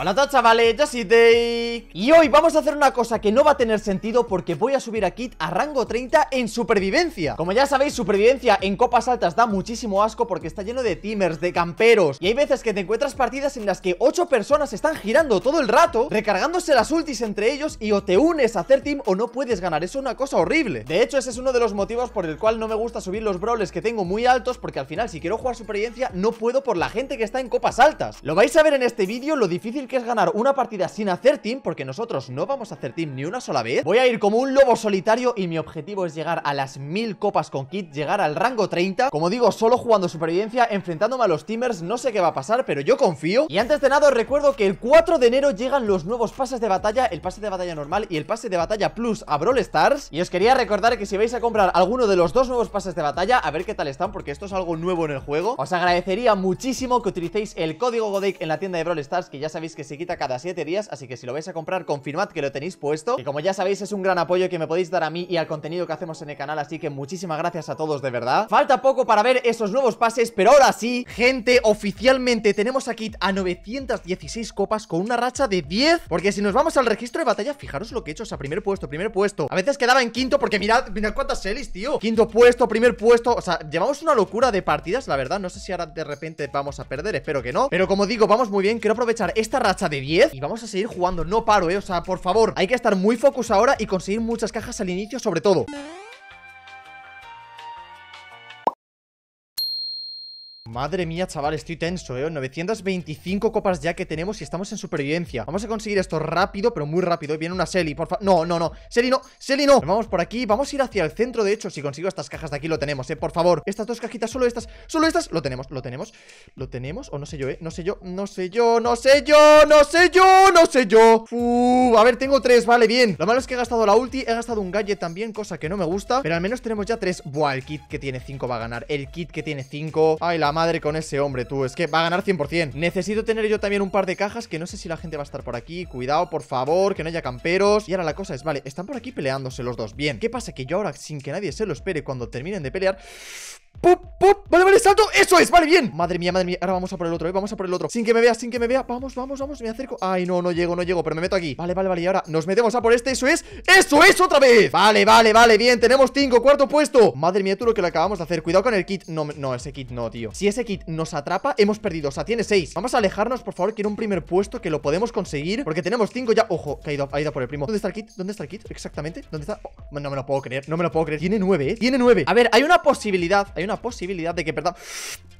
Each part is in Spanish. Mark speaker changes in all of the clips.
Speaker 1: Hola a todos chavales, yo soy Dave Y hoy vamos a hacer una cosa que no va a tener sentido porque voy a subir a Kit a rango 30 en supervivencia Como ya sabéis, supervivencia en copas altas da muchísimo asco porque está lleno de teamers, de camperos Y hay veces que te encuentras partidas en las que 8 personas están girando todo el rato Recargándose las ultis entre ellos y o te unes a hacer team o no puedes ganar, es una cosa horrible De hecho ese es uno de los motivos por el cual no me gusta subir los brawlers que tengo muy altos Porque al final si quiero jugar supervivencia no puedo por la gente que está en copas altas Lo vais a ver en este vídeo lo difícil que es ganar una partida sin hacer team, porque nosotros no vamos a hacer team ni una sola vez, voy a ir como un lobo solitario y mi objetivo es llegar a las mil copas con kit, llegar al rango 30. Como digo, solo jugando supervivencia, enfrentándome a los teamers, no sé qué va a pasar, pero yo confío. Y antes de nada os recuerdo que el 4 de enero llegan los nuevos pases de batalla, el pase de batalla normal y el pase de batalla plus a Brawl Stars. Y os quería recordar que si vais a comprar alguno de los dos nuevos pases de batalla, a ver qué tal están, porque esto es algo nuevo en el juego. Os agradecería muchísimo que utilicéis el código Godek en la tienda de Brawl Stars, que ya sabéis que se quita cada 7 días, así que si lo vais a comprar, confirmad que lo tenéis puesto. Y como ya sabéis, es un gran apoyo que me podéis dar a mí y al contenido que hacemos en el canal, así que muchísimas gracias a todos, de verdad. Falta poco para ver esos nuevos pases, pero ahora sí, gente, oficialmente tenemos aquí a 916 copas con una racha de 10, porque si nos vamos al registro de batalla, fijaros lo que he hecho, o sea, primer puesto, primer puesto. A veces quedaba en quinto porque mirad, mirad cuántas series, tío. Quinto puesto, primer puesto, o sea, llevamos una locura de partidas, la verdad, no sé si ahora de repente vamos a perder, espero que no. Pero como digo, vamos muy bien, quiero aprovechar esta racha de 10 y vamos a seguir jugando. No paro, eh. O sea, por favor, hay que estar muy focus ahora y conseguir muchas cajas al inicio sobre todo. Madre mía, chaval, estoy tenso, ¿eh? 925 copas ya que tenemos y estamos en supervivencia Vamos a conseguir esto rápido, pero muy rápido Viene una Selly, por favor No, no, no, Selly no, Selly no Vamos por aquí, vamos a ir hacia el centro De hecho, si consigo estas cajas de aquí lo tenemos, ¿eh? Por favor Estas dos cajitas, solo estas, solo estas Lo tenemos, lo tenemos, lo tenemos O no sé yo, ¿eh? No sé yo, no sé yo, no sé yo, no sé yo, no sé yo A ver, tengo tres, vale, bien Lo malo es que he gastado la ulti, he gastado un gadget también Cosa que no me gusta, pero al menos tenemos ya tres Buah, el kit que tiene cinco va a ganar El kit que tiene cinco, ay la madre con ese hombre, tú Es que va a ganar 100% Necesito tener yo también un par de cajas Que no sé si la gente va a estar por aquí Cuidado, por favor, que no haya camperos Y ahora la cosa es, vale, están por aquí peleándose los dos Bien, ¿qué pasa? Que yo ahora, sin que nadie se lo espere Cuando terminen de pelear ¡Pup, pup! Vale, vale, salto ¡Eso es! Vale, bien Madre mía, madre mía Ahora vamos a por el otro, ¿eh? Vamos a por el otro Sin que me vea, sin que me vea Vamos, vamos, vamos Me acerco Ay, no, no llego, no llego Pero me meto aquí Vale, vale, vale Y ahora nos metemos a por este Eso es ¡Eso es! ¡Otra vez! Vale, vale, vale Bien, tenemos cinco Cuarto puesto Madre mía, tú lo que lo acabamos de hacer Cuidado con el kit No, no, ese kit no, tío Si ese kit nos atrapa Hemos perdido O sea, tiene seis Vamos a alejarnos, por favor Quiero un primer puesto Que lo podemos conseguir Porque tenemos cinco ya Ojo, ha ido, ha ido por el primo ¿Dónde está el kit? ¿Dónde está el kit? Exactamente ¿Dónde está? Oh, no me lo puedo creer No me lo puedo creer Tiene nueve, ¿eh? Tiene nueve A ver, hay una posibilidad Hay una una posibilidad de que perdamos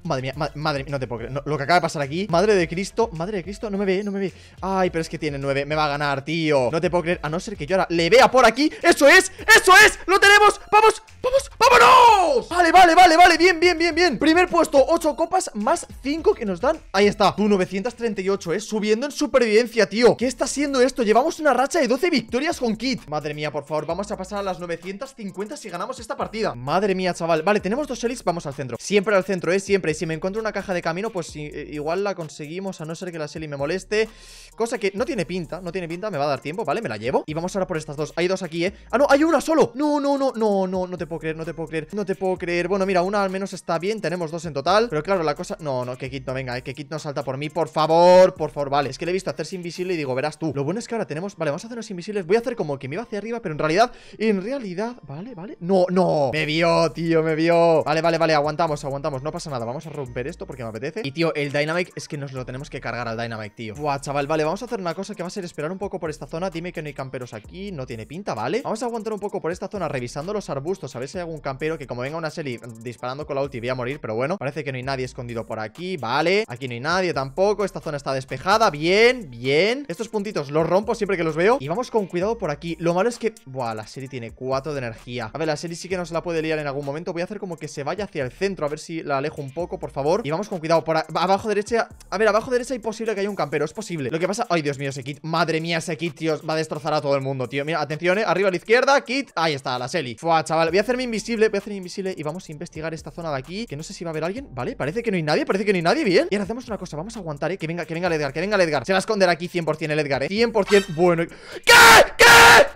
Speaker 1: Madre mía, madre mía, no te puedo creer Lo que acaba de pasar aquí, madre de Cristo, madre de Cristo No me ve, no me ve, ay, pero es que tiene nueve, Me va a ganar, tío, no te puedo creer, a no ser que yo ahora Le vea por aquí, eso es, eso es Lo tenemos, vamos, vamos, vámonos Vale, vale, vale, vale, bien, bien, bien, bien Primer puesto, ocho copas más 5 que nos dan Ahí está, tu 938, eh Subiendo en supervivencia, tío, ¿qué está siendo esto? Llevamos una racha de 12 victorias con Kit Madre mía, por favor, vamos a pasar a las 950 Si ganamos esta partida, madre mía, chaval Vale, tenemos dos vamos al centro Siempre al centro, ¿eh? Siempre, Y si me encuentro una caja de camino Pues igual la conseguimos, a no ser que la seli me moleste Cosa que no tiene pinta, no tiene pinta Me va a dar tiempo, ¿vale? Me la llevo Y vamos ahora por estas dos, hay dos aquí, ¿eh? ¡Ah, no! ¡Hay una solo! ¡No, no, no! No, no, no te puedo creer, no te puedo creer No te puedo creer, bueno, mira, una al menos está bien Tenemos dos en total, pero claro, la cosa... No, no, que Kit no venga, ¿eh? Que Kit no salta por mí, por favor Por favor, vale, es que le he visto hacerse invisible y digo, verás tú Lo bueno es que ahora tenemos... Vale, vamos a hacernos invisibles Voy a hacer como que me iba hacia arriba, pero en realidad... En realidad... Vale, vale... No, no, me vio, tío, me vio Vale, vale vale, vale, aguantamos, aguantamos No pasa nada, vamos a romper esto porque me apetece Y tío, el Dynamite es que nos lo tenemos que cargar al Dynamite, tío Buah, chaval, vale, vamos a hacer una cosa que va a ser esperar un poco por esta zona Dime que no hay camperos aquí, no tiene pinta, ¿vale? Vamos a aguantar un poco por esta zona revisando los arbustos A ver si hay algún campero que como venga una serie disparando con la ulti voy a morir Pero bueno, parece que no hay nadie escondido por aquí, ¿vale? Aquí no hay nadie tampoco, esta zona está despejada Bien, bien Estos puntitos los rompo siempre que los veo Y vamos con cuidado por aquí Lo malo es que... Buah, la serie tiene 4 de energía A ver, la serie sí que nos la puede liar en algún momento Voy a hacer como que se vaya hacia el centro A ver si la alejo un poco, por favor Y vamos con cuidado, por abajo derecha A ver, abajo derecha hay posible que haya un campero, es posible Lo que pasa, ay Dios mío, ese kit, madre mía, ese kit, tío Va a destrozar a todo el mundo, tío, mira, atención, eh, arriba a la izquierda Kit, ahí está, la Selly, fuá, chaval Voy a hacerme invisible, voy a hacerme invisible y vamos a investigar Esta zona de aquí, que no sé si va a haber alguien, vale Parece que no hay nadie, parece que no hay nadie, bien, y ahora hacemos una cosa Vamos a aguantar, eh, que venga, que venga el Edgar, que venga el Edgar Se va a esconder aquí 100% el Edgar, eh, 100% Bueno, ¿qué? ¿qué?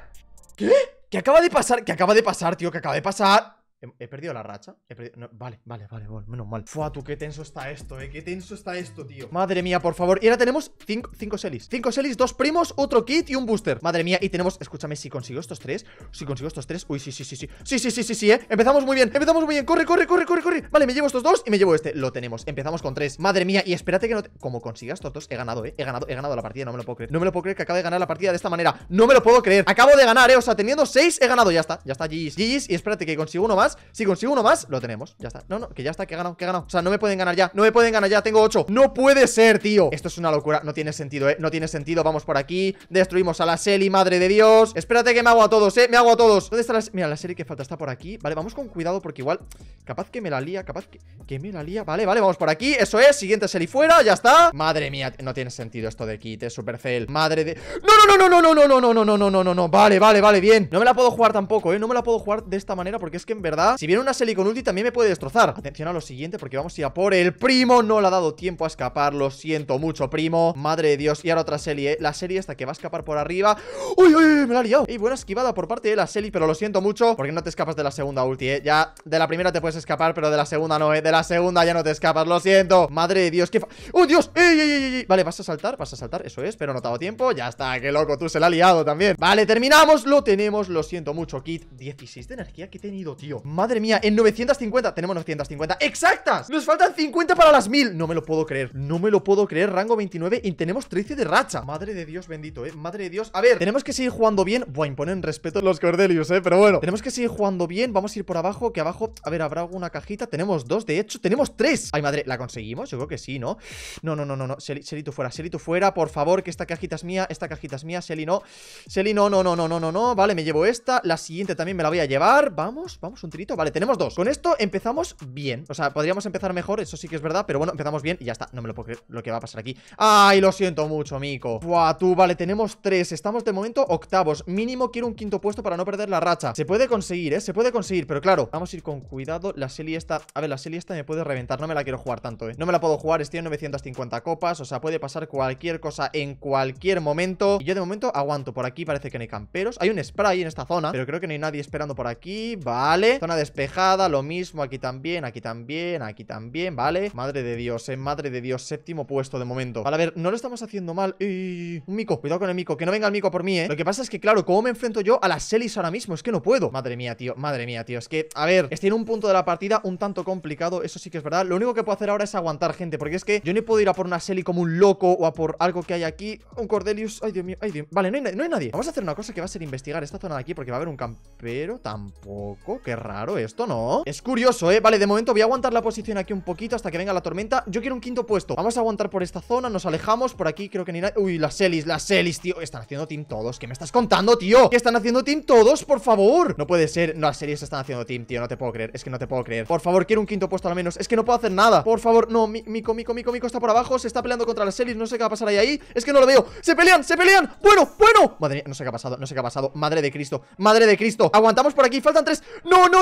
Speaker 1: ¿Qué? ¿Qué acaba de pasar? ¿Qué acaba de pasar, tío? ¿Qué acaba de pasar? He, perdido la racha. He vale, vale, vale, bueno menos mal. ¡fuatu qué tenso está esto, eh. Qué tenso está esto, tío. Madre mía, por favor. Y ahora tenemos 5 cinco, selis. 5 selis, dos primos, otro kit y un booster. Madre mía, y tenemos. Escúchame, si consigo estos tres. Si consigo estos tres. Uy, sí, sí, sí, sí. Sí, sí, sí, sí, sí, eh. Empezamos muy bien. Empezamos muy bien. Corre, corre, corre, corre, corre. Vale, me llevo estos dos y me llevo este. Lo tenemos. Empezamos con tres. Madre mía, y espérate que no Como consigas estos dos, he ganado, eh. He ganado, he ganado la partida. No me lo puedo creer. No me lo puedo creer que acabo de ganar la partida de esta manera. No me lo puedo creer. Acabo de ganar, eh. O sea, teniendo seis he ganado. Ya está, ya está, GG's. GG's. Y espérate que consigo uno más. Si consigo uno más, lo tenemos. Ya está. No, no, que ya está, que he ganado, que he ganado. O sea, no me pueden ganar ya. No me pueden ganar ya. Tengo 8. No puede ser, tío. Esto es una locura. No tiene sentido, eh. No tiene sentido. Vamos por aquí. Destruimos a la Selly madre de Dios. Espérate que me hago a todos, eh. Me hago a todos. ¿Dónde está la Mira, la Selly que falta está por aquí. Vale, vamos con cuidado porque igual. Capaz que me la lía, capaz que, me la lía. Vale, vale, vamos por aquí. Eso es. Siguiente Selly fuera, ya está. Madre mía, no tiene sentido esto de kit, super fail Madre de. No, no, no, no, no, no, no, no, no, no, no, no, no. Vale, vale, vale, bien. No me la puedo jugar tampoco, eh. No me la puedo jugar de esta manera porque es que en verdad. Si viene una seli con ulti también me puede destrozar Atención a lo siguiente porque vamos a ir a por el primo No le ha dado tiempo a escapar, lo siento mucho, primo Madre de Dios, y ahora otra seli ¿eh? La seli esta que va a escapar por arriba ¡Uy, uy, Me la ha liado Ey, buena esquivada por parte de la seli pero lo siento mucho Porque no te escapas de la segunda ulti, ¿eh? Ya de la primera te puedes escapar, pero de la segunda no, ¿eh? De la segunda ya no te escapas, lo siento Madre de Dios, qué fa... ¡Oh, Dios! ¡Ey, ey, ey, ey! Vale, vas a saltar, vas a saltar, eso es, pero no te ha dado tiempo Ya está, qué loco, tú se la ha liado también Vale, terminamos, lo tenemos, lo siento mucho, Kit 16 de energía que he tenido, tío Madre mía, en 950 Tenemos 950, ¡exactas! Nos faltan 50 para las 1000, no me lo puedo creer No me lo puedo creer, rango 29 y tenemos 13 de racha Madre de Dios bendito, eh Madre de Dios, a ver, tenemos que seguir jugando bien Buah, imponen respeto los Cordelius, eh, pero bueno Tenemos que seguir jugando bien, vamos a ir por abajo Que abajo, a ver, habrá alguna cajita, tenemos dos De hecho, tenemos tres, ay madre, ¿la conseguimos? Yo creo que sí, ¿no? No, no, no, no, no. Selito fuera, Seli fuera, por favor, que esta cajita es mía Esta cajita es mía, Seli no Seli no, no, no, no, no, no, Vale, me llevo esta, la siguiente también me la voy a llevar Vamos, vamos, un Vale, tenemos dos Con esto empezamos bien O sea, podríamos empezar mejor Eso sí que es verdad Pero bueno, empezamos bien Y ya está No me lo puedo creer lo que va a pasar aquí Ay, lo siento mucho, Mico Buah, tú Vale, tenemos tres Estamos de momento octavos Mínimo quiero un quinto puesto Para no perder la racha Se puede conseguir, ¿eh? Se puede conseguir Pero claro Vamos a ir con cuidado La Selly esta A ver, la Selly esta me puede reventar No me la quiero jugar tanto, ¿eh? No me la puedo jugar Estoy en 950 copas O sea, puede pasar cualquier cosa En cualquier momento Y yo de momento aguanto Por aquí parece que no hay camperos Hay un spray en esta zona Pero creo que no hay nadie esperando por aquí Vale despejada, lo mismo, aquí también, aquí también, aquí también, ¿vale? Madre de Dios, eh, madre de Dios, séptimo puesto de momento Vale, a ver, no lo estamos haciendo mal y... Un mico, cuidado con el mico, que no venga el mico por mí, ¿eh? Lo que pasa es que, claro, ¿cómo me enfrento yo a las Selis ahora mismo? Es que no puedo Madre mía, tío, madre mía, tío, es que, a ver, estoy en un punto de la partida un tanto complicado, eso sí que es verdad Lo único que puedo hacer ahora es aguantar, gente, porque es que yo ni puedo ir a por una Selly como un loco o a por algo que hay aquí Un Cordelius, ay Dios mío, ay Dios Vale, no hay, nadie Vamos a hacer una cosa que va a ser investigar esta zona de aquí porque va a haber un campero, tampoco, qué raro Claro, esto, ¿no? Es curioso, ¿eh? Vale, de momento voy a aguantar la posición aquí un poquito hasta que venga la tormenta Yo quiero un quinto puesto Vamos a aguantar por esta zona, nos alejamos Por aquí creo que ni nada... Uy, las Elis, las Elis, tío Están haciendo team todos ¿Qué me estás contando, tío? ¿Qué están haciendo team todos? Por favor No puede ser no, Las series están haciendo team, tío No te puedo creer Es que no te puedo creer Por favor, quiero un quinto puesto al menos Es que no puedo hacer nada Por favor, no mi Mico, Mico, está por abajo Se está peleando contra las Elis No sé qué va a pasar ahí, ahí Es que no lo veo Se pelean, se pelean Bueno, bueno Madre mía, no sé qué ha pasado No sé qué ha pasado Madre de Cristo Madre de Cristo Aguantamos por aquí Faltan tres No, no,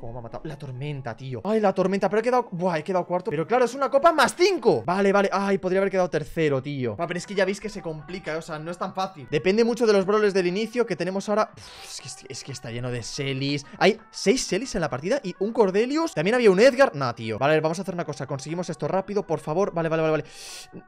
Speaker 1: ¿Cómo me ha matado? La tormenta, tío Ay, la tormenta, pero he quedado... Buah, he quedado cuarto Pero claro, es una copa más cinco Vale, vale Ay, podría haber quedado tercero, tío Va, Pero es que ya veis que se complica, o sea, no es tan fácil Depende mucho de los broles del inicio que tenemos ahora es, que, está lleno de Selis Hay seis Selis en la partida y un Cordelius También había un Edgar Nah, tío Vale, vamos a hacer una cosa Conseguimos esto rápido, por favor Vale, vale, vale, vale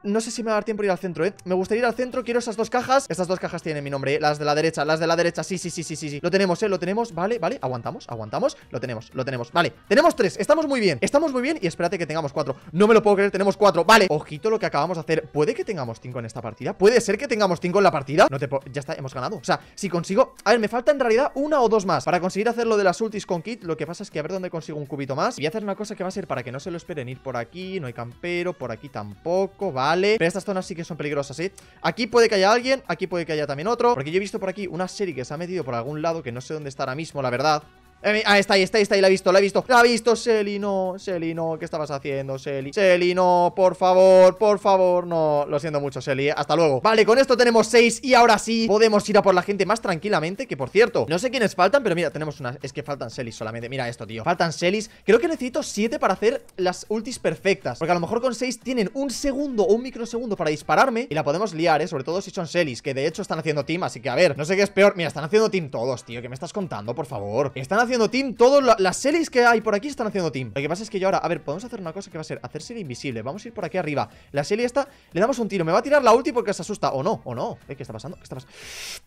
Speaker 1: No sé si me va a dar tiempo ir al centro, eh Me gustaría ir al centro Quiero esas dos cajas Estas dos cajas tienen mi nombre, ¿eh? Las de la derecha, las de la derecha Sí, sí, sí, sí, sí, sí Lo tenemos, eh, lo tenemos Vale, vale Aguantamos, aguantamos Lo tenemos lo tenemos Vale, tenemos tres, estamos muy bien Estamos muy bien y espérate que tengamos cuatro No me lo puedo creer, tenemos cuatro, vale Ojito lo que acabamos de hacer Puede que tengamos cinco en esta partida Puede ser que tengamos cinco en la partida No te Ya está, hemos ganado O sea, si consigo... A ver, me falta en realidad una o dos más Para conseguir hacer lo de las ultis con kit Lo que pasa es que a ver dónde consigo un cubito más Voy a hacer una cosa que va a ser para que no se lo esperen Ir por aquí, no hay campero, por aquí tampoco Vale, pero estas zonas sí que son peligrosas, ¿eh? Aquí puede que haya alguien, aquí puede que haya también otro Porque yo he visto por aquí una serie que se ha metido por algún lado Que no sé dónde está ahora mismo, la verdad eh, ah, está ahí, está ahí, está ahí, la he visto, la he visto La ha visto, Selly, no, no ¿Qué estabas haciendo, Selly? Selly, no, por favor, por favor, no Lo siento mucho, Selly, eh. hasta luego Vale, con esto tenemos seis y ahora sí Podemos ir a por la gente más tranquilamente Que, por cierto, no sé quiénes faltan, pero mira, tenemos una Es que faltan Selly solamente, mira esto, tío Faltan Celis. Creo que necesito siete para hacer las ultis perfectas Porque a lo mejor con seis tienen un segundo o un microsegundo para dispararme Y la podemos liar, ¿eh? Sobre todo si son Celis, Que de hecho están haciendo team, así que a ver No sé qué es peor, mira, están haciendo team todos, tío ¿Qué me estás contando, por favor? Están haciendo haciendo team Todas las series que hay por aquí están haciendo team Lo que pasa es que yo ahora, a ver, podemos hacer una cosa que va a ser hacerse invisible, vamos a ir por aquí arriba La serie está le damos un tiro, me va a tirar la ulti porque se asusta O no, o no, eh, ¿qué está pasando? ¿Qué está pasando?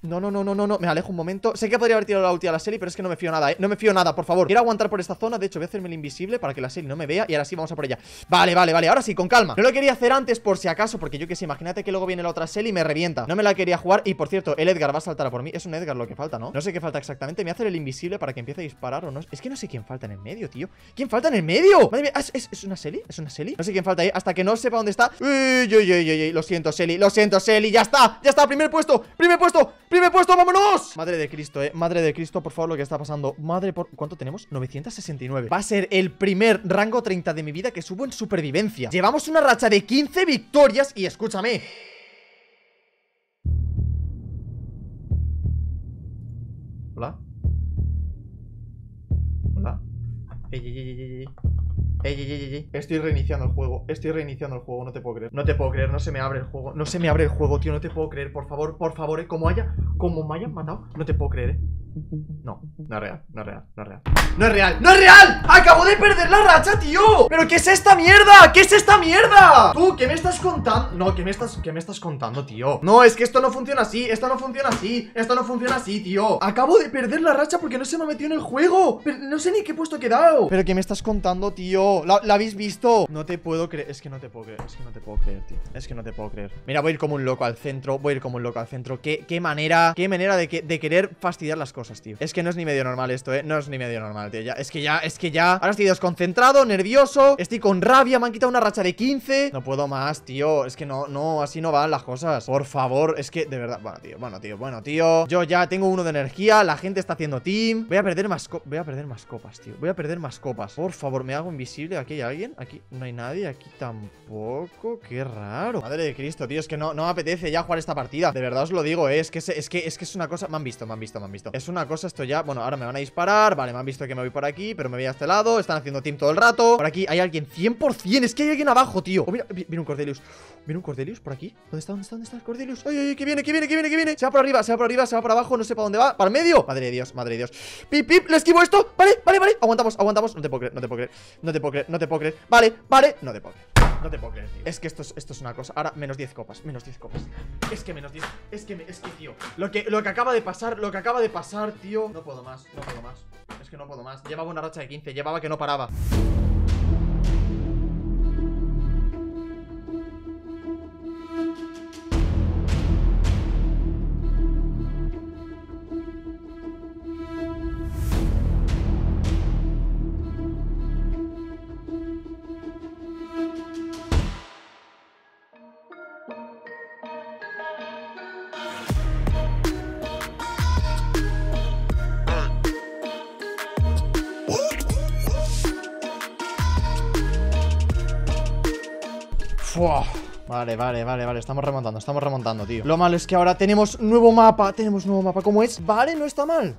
Speaker 1: No, no, no, no, no, no, me alejo un momento Sé que podría haber tirado la ulti a la serie, pero es que no me fío nada, eh No me fío nada, por favor, quiero aguantar por esta zona De hecho, voy a hacerme el invisible para que la serie no me vea Y ahora sí, vamos a por ella, vale, vale, vale, ahora sí, con calma No lo quería hacer antes por si acaso, porque yo qué sé Imagínate que luego viene la otra serie y me revienta No me la quería jugar, y por cierto, el Edgar va a saltar a por mí Es un Edgar lo que falta, ¿no? No sé qué falta exactamente, me hace el invisible para que empiece a disparar o no. Es que no sé quién falta en el medio, tío. ¿Quién falta en el medio? Madre mía, ¿es, una seli ¿Es una Selly? No sé quién falta ahí. Hasta que no sepa dónde está. Uy, uy, uy, uy, Lo siento, Selly. Lo siento, Selly. Ya está. Ya está. Primer puesto. Primer puesto. Primer puesto. Vámonos. Madre de Cristo, eh. Madre de Cristo, por favor, lo que está pasando. Madre por... ¿Cuánto tenemos? 969. Va a ser el primer rango 30 de mi vida que subo en supervivencia. Llevamos una racha de 15 victorias y escúchame. Ey, estoy reiniciando el juego, estoy reiniciando el juego, no te puedo creer. No te puedo creer, no se me abre el juego, no se me abre el juego, tío, no te puedo creer. Por favor, por favor, eh, como haya, como me hayan mandado no te puedo creer, eh. No, no es real, no es real, no es real ¡No es real! ¡No es real! ¡Acabo de perder la racha, tío! ¿Pero qué es esta mierda? ¿Qué es esta mierda? ¿Tú qué me estás contando? No, ¿qué me estás, qué me estás contando, tío? No, es que esto no funciona así, esto no funciona así Esto no funciona así, tío Acabo de perder la racha porque no se me ha metido en el juego Pero no sé ni qué puesto he quedado ¿Pero qué me estás contando, tío? ¿La, habéis visto? No te puedo creer, es que no te puedo creer Es que no te puedo creer, tío, es que no te puedo creer Mira, voy a ir como un loco al centro, voy a ir como un loco al centro Qué, qué manera, qué manera de querer fastidiar las cosas es que no es ni medio normal esto, eh. No es ni medio normal, tío. Ya, es que ya, es que ya. Ahora estoy desconcentrado, nervioso. Estoy con rabia. Me han quitado una racha de 15. No puedo más, tío. Es que no, no, así no van las cosas. Por favor, es que de verdad. Bueno, tío, bueno, tío, bueno, tío. Yo ya tengo uno de energía. La gente está haciendo team. Voy a perder más Voy a perder más copas, tío. Voy a perder más copas. Por favor, me hago invisible. Aquí hay alguien. Aquí no hay nadie. Aquí tampoco. Qué raro. Madre de Cristo, tío. Es que no, no me apetece ya jugar esta partida. De verdad os lo digo, eh. Es que es, que es que es una cosa. Me han visto, me han visto, me han visto. Es una una cosa, esto ya... Bueno, ahora me van a disparar Vale, me han visto que me voy por aquí, pero me voy a este lado Están haciendo team todo el rato Por aquí hay alguien 100% Es que hay alguien abajo, tío oh, mira, un Cordelius viene un Cordelius por aquí ¿Dónde está? ¿Dónde está? ¿Dónde está el Cordelius? ¡Ay, ay, ay! ¡Que viene, que viene, que viene, que viene! Se va por arriba, se va por arriba, se va por abajo No sé para dónde va ¿Para el medio? Madre de Dios, madre de Dios ¡Pip, pip! ¡Le esquivo esto! ¡Vale, vale, vale! Aguantamos, aguantamos No te puedo creer, no te puedo creer No te puedo creer, no te puedo creer Vale, vale No te puedo creer no te puedo creer, tío. Es que esto es, esto es una cosa. Ahora, menos 10 copas, menos 10 copas. Es que menos 10. Es que, tío. Lo que, lo que acaba de pasar, lo que acaba de pasar, tío. No puedo más, no puedo más. Es que no puedo más. Llevaba una racha de 15, llevaba que no paraba. Vale, vale, vale, vale, estamos remontando, estamos remontando, tío Lo malo es que ahora tenemos nuevo mapa Tenemos nuevo mapa, ¿cómo es? Vale, no está mal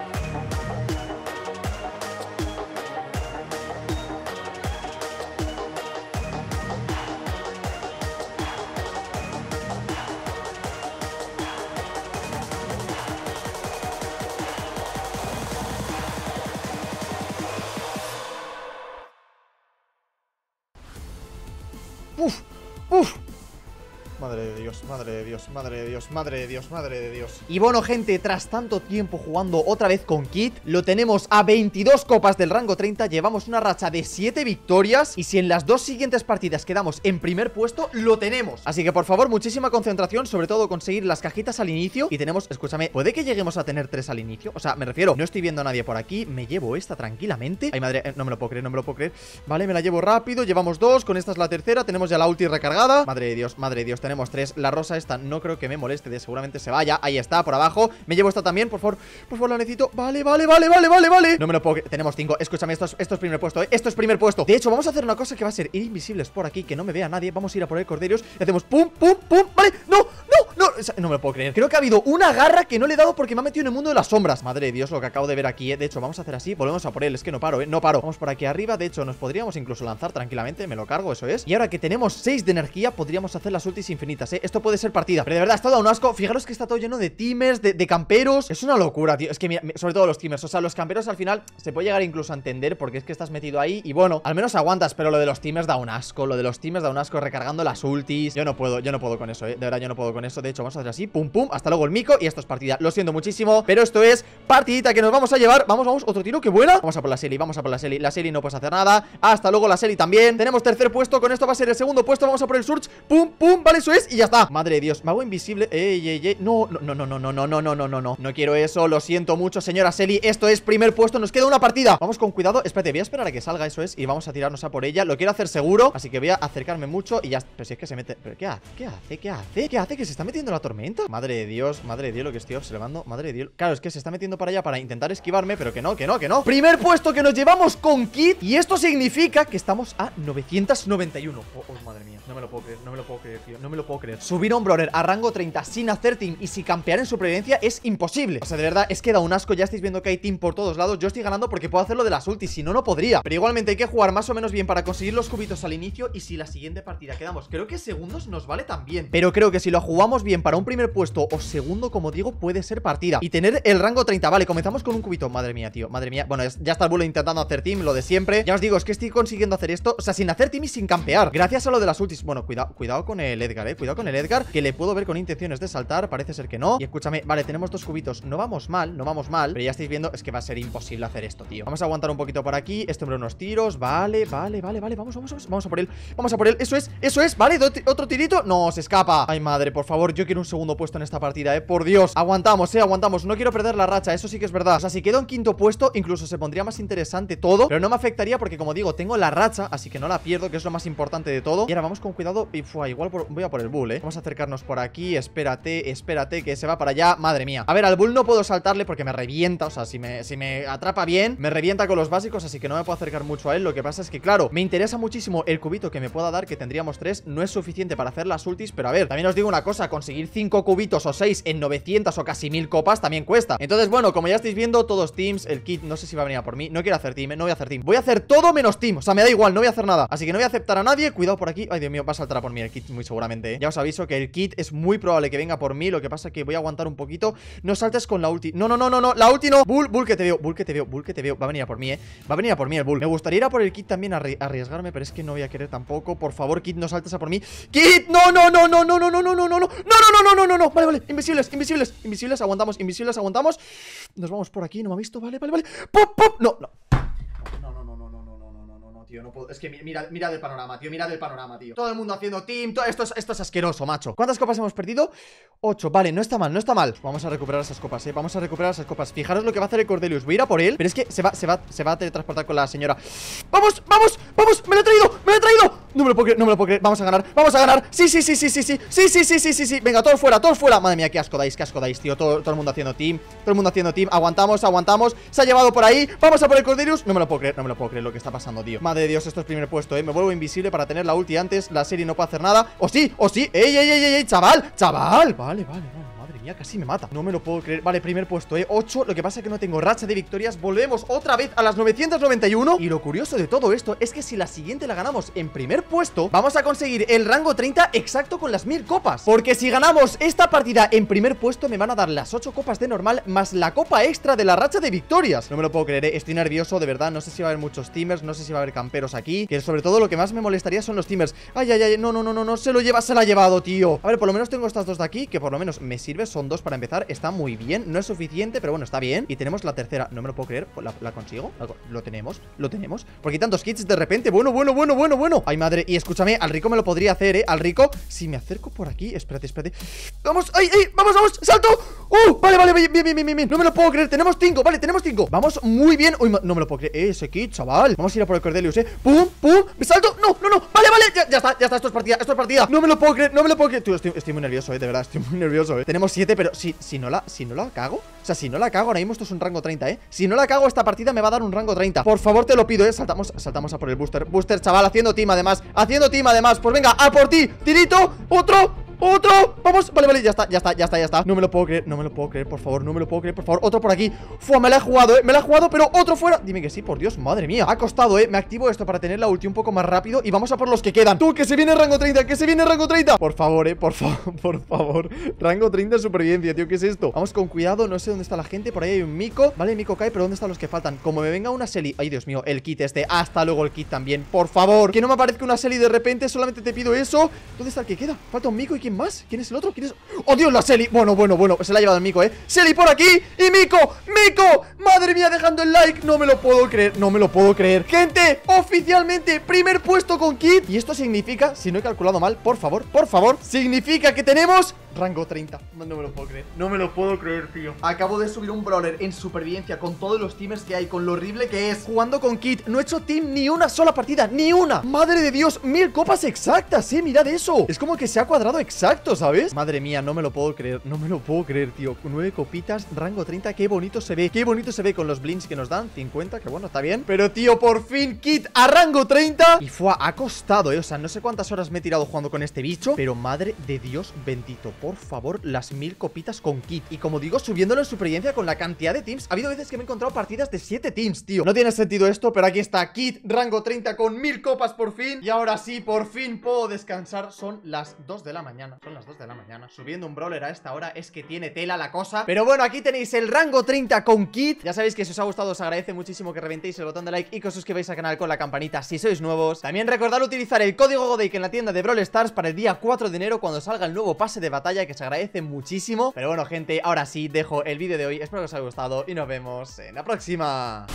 Speaker 1: Oof. madre de Dios, madre de Dios, madre de Dios, madre de Dios, madre de Dios. Y bueno, gente, tras tanto tiempo jugando otra vez con Kit, lo tenemos a 22 copas del rango 30, llevamos una racha de 7 victorias y si en las dos siguientes partidas quedamos en primer puesto, lo tenemos. Así que por favor, muchísima concentración, sobre todo conseguir las cajitas al inicio y tenemos, escúchame, ¿puede que lleguemos a tener 3 al inicio? O sea, me refiero, no estoy viendo a nadie por aquí, me llevo esta tranquilamente. Ay, madre, eh, no me lo puedo creer, no me lo puedo creer. Vale, me la llevo rápido, llevamos dos, con esta es la tercera, tenemos ya la ulti recargada. Madre de Dios, madre de Dios, tenemos tres La rosa esta no creo que me moleste de Seguramente se vaya, ahí está, por abajo Me llevo esta también, por favor, por favor la necesito Vale, vale, vale, vale, vale, vale No me lo puedo, tenemos cinco Escúchame, esto es, primer puesto, ¿eh? Esto es primer puesto De hecho, vamos a hacer una cosa que va a ser ir invisibles por aquí Que no me vea nadie Vamos a ir a por el corderios. Y hacemos pum, pum, pum Vale, no, no, no me puedo creer Creo que ha habido una garra que no le he dado porque me ha metido en el mundo de las sombras Madre de Dios, lo que acabo de ver aquí, eh. De hecho, vamos a hacer así, volvemos a por él Es que no paro, ¿eh? No paro Vamos por aquí arriba, de hecho, nos podríamos incluso lanzar tranquilamente Me lo cargo, eso es Y ahora que tenemos 6 de energía, podríamos hacer las ultis infinitas, ¿eh? Esto puede ser partida Pero de verdad, esto da un asco Fijaros que está todo lleno de teamers, de, camperos Es una locura, tío Es que mira, sobre todo los teamers O sea, los camperos al final se puede llegar incluso a entender Porque es que estás metido ahí Y bueno, al menos aguantas Pero lo de los teamers da un asco Lo de los teamers da un asco recargando las ultis Yo no puedo, yo no puedo con eso, eh. De verdad, yo no puedo con eso de hecho vamos a hacer así Pum, pum, hasta luego el mico y esto es partida Lo siento muchísimo, pero esto es partidita que nos vamos a llevar Vamos, vamos, otro tiro, que buena Vamos a por la Seli. vamos a por la Seli. La Seli no puedes hacer nada Hasta luego la Seli también Tenemos tercer puesto, con esto va a ser el segundo puesto Vamos a por el Surge, pum, pum, vale, eso es Y ya está, madre de Dios, mago invisible Ey, ey, ey, no, no, no, no, no, no, no, no, no, no No no quiero eso, lo siento mucho, señora seli Esto es primer puesto, nos queda una partida Vamos con cuidado, espérate, voy a esperar a que salga, eso es Y vamos a tirarnos a por ella, lo quiero hacer seguro Así que voy a acercarme mucho y ya, pero si es que se mete ¿Pero qué hace? ¿Qué hace? ¿Qué hace? ¿Qué hace? ¿Que se está metiendo la tormenta? Madre de Dios, madre de Dios lo que estoy observando Madre de Dios Claro, es que se está metiendo para allá para intentar esquivarme Pero que no, que no, que no Primer puesto que nos llevamos con Kit Y esto significa que estamos a 991 oh, madre mía No me lo puedo creer, no me lo puedo creer, tío No me lo puedo creer Subir a un brawler a rango 30 sin hacer team Y si campear en supervivencia es imposible O sea, de verdad, es que da un asco Ya estáis viendo que hay team por todos lados Yo estoy ganando porque puedo hacerlo de las ulti. Si no, no podría Pero igualmente hay que jugar más o menos bien para conseguir los cubitos al inicio Y si la siguiente partida quedamos, creo que segundos nos vale también Pero creo que si lo jugamos bien para un primer puesto o segundo, como digo, puede ser partida. Y tener el rango 30. Vale, comenzamos con un cubito. Madre mía, tío. Madre mía. Bueno, ya está el bulo intentando hacer team, lo de siempre. Ya os digo, es que estoy consiguiendo hacer esto. O sea, sin hacer team y sin campear. Gracias a lo de las ultis. Bueno, cuidado, cuidado con el Edgar, eh. Cuidado con el Edgar, que le puedo ver con intenciones de saltar. Parece ser que no. Y escúchame, vale, tenemos dos cubitos. No vamos mal, no vamos mal. Pero ya estáis viendo, es que va a ser imposible hacer esto, tío. Vamos a aguantar un poquito por aquí. esto, hombre unos tiros. Vale, vale, vale, vale. Vamos, vamos, vamos. a por él. Vamos a por él. Eso es, eso es. Vale, otro tirito. No, escapa. Ay, madre, por favor yo quiero un segundo puesto en esta partida, eh Por Dios, aguantamos, eh, aguantamos No quiero perder la racha, eso sí que es verdad O sea, si quedo en quinto puesto, incluso se pondría más interesante todo Pero no me afectaría porque, como digo, tengo la racha Así que no la pierdo, que es lo más importante de todo Y ahora vamos con cuidado y igual voy a por el bull, eh Vamos a acercarnos por aquí, espérate, espérate Que se va para allá, madre mía A ver, al bull no puedo saltarle porque me revienta O sea, si me, si me atrapa bien, me revienta con los básicos Así que no me puedo acercar mucho a él Lo que pasa es que, claro, me interesa muchísimo el cubito que me pueda dar Que tendríamos tres, no es suficiente para hacer las ultis Pero a ver, también os digo una cosa, conseguir cinco cubitos o seis en 900 o casi 1000 copas también cuesta Entonces, bueno, como ya estáis viendo, todos teams, el kit, no sé si va a venir a por mí No quiero hacer team, no voy a hacer team Voy a hacer todo menos team, o sea, me da igual, no voy a hacer nada Así que no voy a aceptar a nadie, cuidado por aquí Ay, Dios mío, va a saltar a por mí el kit muy seguramente, ¿eh? Ya os aviso que el kit es muy probable que venga por mí Lo que pasa es que voy a aguantar un poquito No saltes con la ulti, no, no, no, no, no, la ulti no Bull, Bull que te veo, Bull que te veo, Bull que te veo Va a venir a por mí, eh, va a venir por mí el Bull Me gustaría ir a por el kit también a arriesgarme Pero es que no voy a querer tampoco, por favor, kit, no saltes a por mí Kit, no, no, no, no, no, no, no, no, no, no no, no, no, no, no, no. no Vale, vale, invisibles, invisibles, invisibles, aguantamos, invisibles, aguantamos. Nos vamos por aquí, no me ha visto, vale, vale, vale. ¡Pop, pop! No, no. No, no, no, no, no, no, no, no, no, no, tío, no puedo. Es que mira, mira el panorama, tío, mira el panorama, tío. Todo el mundo haciendo team, todo esto es, esto es asqueroso, macho. ¿Cuántas copas hemos perdido? Ocho, vale, no está mal, no está mal. Vamos a recuperar esas copas, eh. Vamos a recuperar esas copas. Fijaros lo que va a hacer el Cordelius. Voy a ir a por él, pero es que se va, se va, se va a teletransportar con la señora. ¡Vamos, vamos! ¡Vamos! ¡Me lo he traído! ¡Me lo he traído! No me lo puedo creer, no me lo puedo creer Vamos a ganar, vamos a ganar Sí, sí, sí, sí, sí, sí Sí, sí, sí, sí, sí, sí Venga, todos fuera, todos fuera Madre mía, qué asco dais, qué asco dais, tío todo, todo el mundo haciendo team Todo el mundo haciendo team Aguantamos, aguantamos Se ha llevado por ahí Vamos a por el Corderius No me lo puedo creer, no me lo puedo creer Lo que está pasando, tío Madre de Dios, esto es primer puesto, eh Me vuelvo invisible para tener la ulti antes La serie no puede hacer nada O sí, o sí ¡Ey, ey, ey, ey, ey chaval! ¡Chaval! Vale, vale, vale casi me mata No me lo puedo creer Vale, primer puesto, eh 8 Lo que pasa es que no tengo racha de victorias Volvemos otra vez a las 991 Y lo curioso de todo esto es que si la siguiente la ganamos en primer puesto Vamos a conseguir el rango 30 exacto con las 1000 copas Porque si ganamos esta partida en primer puesto Me van a dar las 8 copas de normal Más la copa extra de la racha de victorias No me lo puedo creer, eh Estoy nervioso, de verdad No sé si va a haber muchos teamers No sé si va a haber camperos aquí Que sobre todo lo que más me molestaría son los teamers Ay, ay, ay No, no, no, no, no Se lo lleva, se la ha llevado, tío A ver, por lo menos tengo estas dos de aquí Que por lo menos me sirve son dos para empezar, está muy bien, no es suficiente, pero bueno, está bien. Y tenemos la tercera, no me lo puedo creer, pues la, consigo, lo tenemos, lo tenemos. Porque hay tantos kits de repente, bueno, bueno, bueno, bueno, bueno. Ay, madre, y escúchame, al rico me lo podría hacer, ¿eh? Al rico, si me acerco por aquí, espérate, espérate. Vamos, ay, ay, vamos, vamos, salto. ¡Uh! Vale, vale, bien, bien, bien, bien, No me lo puedo creer, tenemos cinco, vale, tenemos cinco. Vamos muy bien. Uy, no me lo puedo creer, ese kit, chaval. Vamos a ir a por el Cordelius, ¿eh? ¡Pum, pum! ¡Me salto! ¡No, no, no! Vale, vale, ya, está, ya está, esto es partida, esto es partida No me lo puedo creer, no me lo puedo creer estoy, muy nervioso, eh, de verdad, estoy muy nervioso, eh Tenemos 7, pero si, si, no la, si no la cago O sea, si no la cago, ahora mismo esto es un rango 30, eh Si no la cago, esta partida me va a dar un rango 30 Por favor, te lo pido, eh, saltamos, saltamos a por el booster Booster, chaval, haciendo team además Haciendo team además, pues venga, a por ti Tirito, otro ¡Otro! ¡Vamos! Vale, vale, ya está, ya está, ya está, ya está No me lo puedo creer, no me lo puedo creer, por favor, no me lo puedo creer, por favor Otro por aquí Fua, me la he jugado, eh, me la he jugado, pero otro fuera Dime que sí, por Dios, madre mía Ha costado, eh, me activo esto para tener la ulti un poco más rápido Y vamos a por los que quedan Tú, que se viene rango 30, que se viene rango 30 Por favor, eh, por favor, por favor Rango 30 de supervivencia, tío, ¿qué es esto? Vamos con cuidado, no sé dónde está la gente Por ahí hay un Mico, vale, Mico cae, pero ¿dónde están los que faltan? Como me venga una seli ay Dios mío, el kit este Hasta luego el kit también, por favor Que no me aparezca una seli de repente, solamente te pido eso ¿Dónde está el que queda? Falta un Mico y ¿Quién más? ¿Quién es el otro? ¿Quién es...? ¡Oh, Dios, la Seli! Bueno, bueno, bueno, se la ha llevado el Mico, ¿eh? ¡Seli por aquí! ¡Y Mico! ¡Mico! ¡Madre mía, dejando el like! No me lo puedo creer, no me lo puedo creer ¡Gente! Oficialmente, primer puesto con Kit Y esto significa, si no he calculado mal, por favor, por favor Significa que tenemos rango 30 no, me lo puedo creer, no me lo puedo creer, tío Acabo de subir un brawler en supervivencia con todos los teamers que hay, con lo horrible que es Jugando con Kit, no he hecho team ni una sola partida, ni una Madre de Dios, mil copas exactas, sí, ¿eh? mirad eso Es como que se ha cuadrado exactamente exacto, ¿sabes? Madre mía, no me lo puedo creer, no me lo puedo creer, tío Nueve copitas, rango 30, qué bonito se ve Qué bonito se ve con los blins que nos dan 50, que bueno, está bien Pero tío, por fin kit a rango 30 Y fue, ha costado, eh, o sea, no sé cuántas horas me he tirado jugando con este bicho Pero madre de Dios bendito, por favor, las mil copitas con kit Y como digo, subiéndolo en supervivencia con la cantidad de teams Ha habido veces que me he encontrado partidas de 7 teams, tío No tiene sentido esto, pero aquí está kit, rango 30 con mil copas por fin Y ahora sí, por fin puedo descansar Son las 2 de la mañana son las 2 de la mañana Subiendo un brawler a esta hora es que tiene tela la cosa Pero bueno, aquí tenéis el rango 30 con kit Ya sabéis que si os ha gustado os agradece muchísimo que reventéis el botón de like Y que os suscribáis al canal con la campanita si sois nuevos También recordad utilizar el código Godake en la tienda de Brawl Stars Para el día 4 de enero cuando salga el nuevo pase de batalla Que se agradece muchísimo Pero bueno gente, ahora sí, dejo el vídeo de hoy Espero que os haya gustado y nos vemos en la próxima